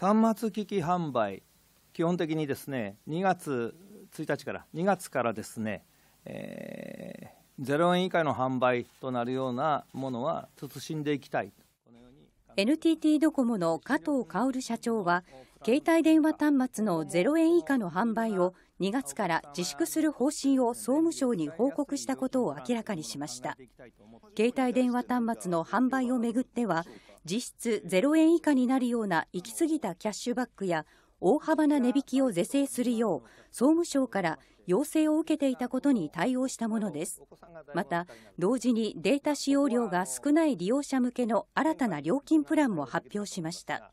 端末機器販売、基本的にですね2月1日から2月からですね、えー、0円以下の販売となるようなものは慎んでいきたい NTT ドコモの加藤薫社長は携帯電話端末の0円以下の販売を2月から自粛する方針を総務省に報告したことを明らかにしました携帯電話端末の販売をめぐっては実質0円以下になるような行き過ぎたキャッシュバックや大幅な値引きを是正するよう総務省から要請を受けていたことに対応したものですまた同時にデータ使用量が少ない利用者向けの新たな料金プランも発表しました